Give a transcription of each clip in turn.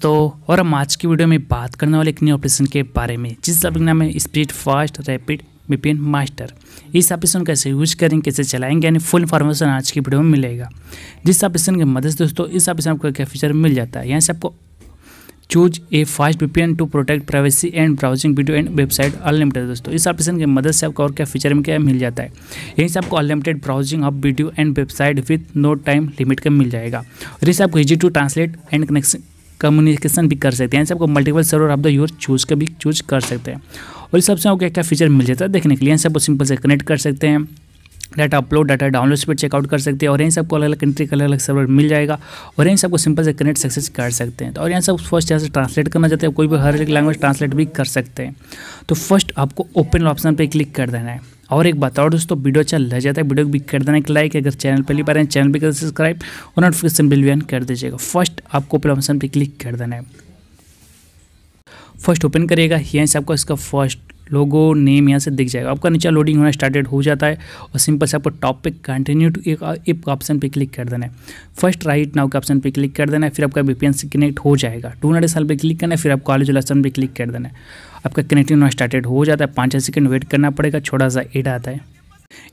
दोस्तों और हम आज की वीडियो में बात करने वाले एक न्यू ऑपरेशन के बारे में जिस का नाम है speed fast rapid VPN master इस ऑपरेशन कैसे यूज करेंगे कैसे चलाएंगे यानी फुल इन्फॉर्मेशन आज की वीडियो में मिलेगा जिस ऑपरेशन की मदद से दोस्तों इस ऑपरेशन आपको क्या फीचर मिल जाता है यहाँ से आपको choose a fast VPN to protect privacy and browsing video and website unlimited दोस्तों इस ऑप्शन की मदद से आपको और क्या फीचर में क्या मिल जाता है यहीं से आपको unlimited browsing of video and website with no time limit का मिल जाएगा और इसे आपको easy to translate and connection communication भी कर सकते हैं सबको multiple server of the your choose का भी चूज कर सकते हैं और इस सबसे आपको क्या क्या फीचर मिल जाता है देखने के लिए इन सबको सिंपल से कनेक्ट कर सकते हैं डाटा अपलोड डाटा डाउनलोड पर चेकआउट कर सकते हैं और इन सबको अलग अलग कंट्री का अलग अलग सर्वर मिल जाएगा और यहीं सबको सिंपल से कनेक्ट सक्सेस कर सकते हैं तो और यहाँ सब फर्स्ट यहाँ से ट्रांसलेट करना चाहते हैं कोई भी हर एक लैंग्वेज ट्रांसलेट भी कर सकते हैं तो फर्स्ट आपको ओपन ऑप्शन पर क्लिक कर देना है और एक बात और दोस्तों वीडियो अच्छा लग जाता है वीडियो भी कर देना एक लाइक अगर चैनल पहली बार हैं चैनल भी कर सब्सक्राइब और नोटिफिकेशन बिल भी ऑन कर दीजिएगा फर्स्ट आपको ऑप्शन पर क्लिक कर देना है फर्स्ट ओपन करिएगा यहाँ से आपको इसका फर्स्ट लोगो नेम यहाँ से दिख जाएगा आपका नीचे लोडिंग होना स्टार्टेड हो जाता है और सिंपल से आपको टॉप पे कंटिन्यू टू एक ऑप्शन पे क्लिक कर देना है फर्स्ट राइट नाउ के ऑप्शन पे क्लिक कर देना है फिर आपका वीपीएन से कनेक्ट हो जाएगा टू हंड्रेड साल पर क्लिक करना है फिर आप कॉलेज ऑप्शन पर क्लिक कर देना है आपका कनेक्टिंग नॉइस स्टार्टेड हो जाता है पाँच छः सेकंड वेट करना पड़ेगा छोटा सा एड आता है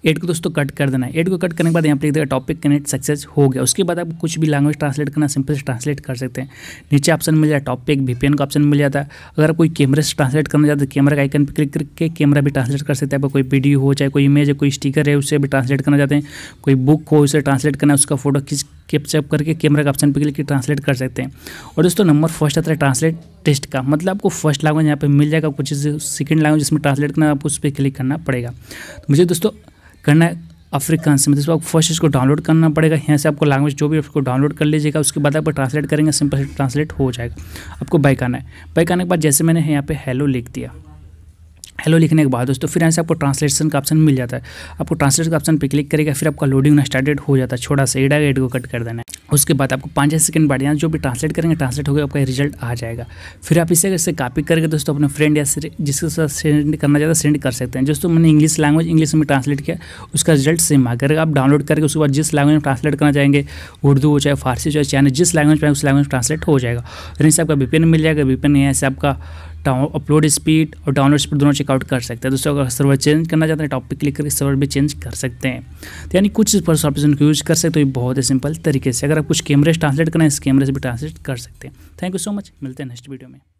एड को दोस्तों कट कर देना है एड को कट करने के बाद यहाँ पर एक देखिएगा टॉपिक कनेक्ट सक्सेस हो गया उसके बाद आप कुछ भी लैंग्वेज ट्रांसलेट करना सिंपल से ट्रांसलेट कर सकते हैं नीचे ऑप्शन मिल जाए टॉपिक वीपीएन का ऑप्शन मिल जाता है अगर कोई कैमरे से ट्रांसलेट करना चाहते हैं कैमरा का आइकन पर क्लिक करके कैमरा भी ट्रांसलेट कर सकते हैं आपका कोई वीडियो हो चाहे कोई इमेज है कोई स्टिकर है उसे भी ट्रांसलेट करना चाहते हैं कोई बुक हो उसे ट्रांसलेट करना है उसका फोटो खींच कैप्चअप करके कैमरा के ऑप्शन पर क्लिक ट्रांसलेट कर सकते हैं और दोस्तों नंबर फर्स्ट आता है ट्रांसलेट टेस्ट का मतलब आपको फर्स्ट लैंग्वेज यहाँ पे मिल जाएगा कुछ सेकंड लैंग्वेज जिसमें ट्रांसलेट करना आपको उस पर क्लिक करना पड़ेगा तो मुझे दोस्तों करना है अफ्रीकन से मतलब आपको फर्स्ट इसको डाउनलोड करना पड़ेगा यहाँ से आपको लैंग्वेज जो भी उसको डाउनलोड कर लीजिएगा उसके बाद आप ट्रांसलेट करेंगे सिंपल ट्रांसलेट हो जाएगा आपको बाइक आना है बाइक आने के बाद जैसे मैंने यहाँ पे हेलो लिख दिया हेलो लिखने के बाद दोस्तों फिर यहाँ से आपको ट्रांसलेशन का ऑप्शन मिल जाता है आपको ट्रांसलेट का ऑप्शन पर क्लिक करेगा फिर आपका लोडिंग स्टार्टेड हो जाता है छोटा सा एडा एड को कट कर देना है उसके बाद आपको पाँच छः सेकंड बाद यहाँ जो भी ट्रांसलेट करेंगे ट्रांसलेट होकर आपका रिजल्ट आ जाएगा फिर आप इसे इसे कॉपी करके दोस्तों अपने फ्रेंड या जिसके साथ सेंड करना चाहता सेंड कर सकते हैं दोस्तों मैंने इंग्लिश लैंग्वेज इंग्लिश में ट्रांसलेट किया उसका रिजल्ट सेम आ आप डाउनलोड करके उसके बाद जिस लैंग्वेज में ट्रांसलेट करना चाहेंगे उर्दू हो चाहे फारसी हो चाहे चाइनीज जिस लैंग्वेज में उस लैंग्वेज ट्रांसलेट हो जाएगा फिर इससे आपका बीपेन मिल जाएगा बीपेन यहाँ से आपका अपलोड स्पीड और डाउनलोड स्पीड दोनों चेकआउट कर सकते हैं दोस्तों अगर सर्वर चेंज करना चाहते हैं टॉपिक क्लिक करके सर्वर भी चेंज कर सकते हैं तो यानी कुछ इस ऑप्शन को यूज़ कर सकते हो तो बहुत ही सिंपल तरीके से अगर आप कुछ कैमरे ट्रांसलेट करना है इस कैमरे से भी ट्रांसलेट कर सकते हैं थैंक यू सो मच मिलते हैं नेक्स्ट वीडियो में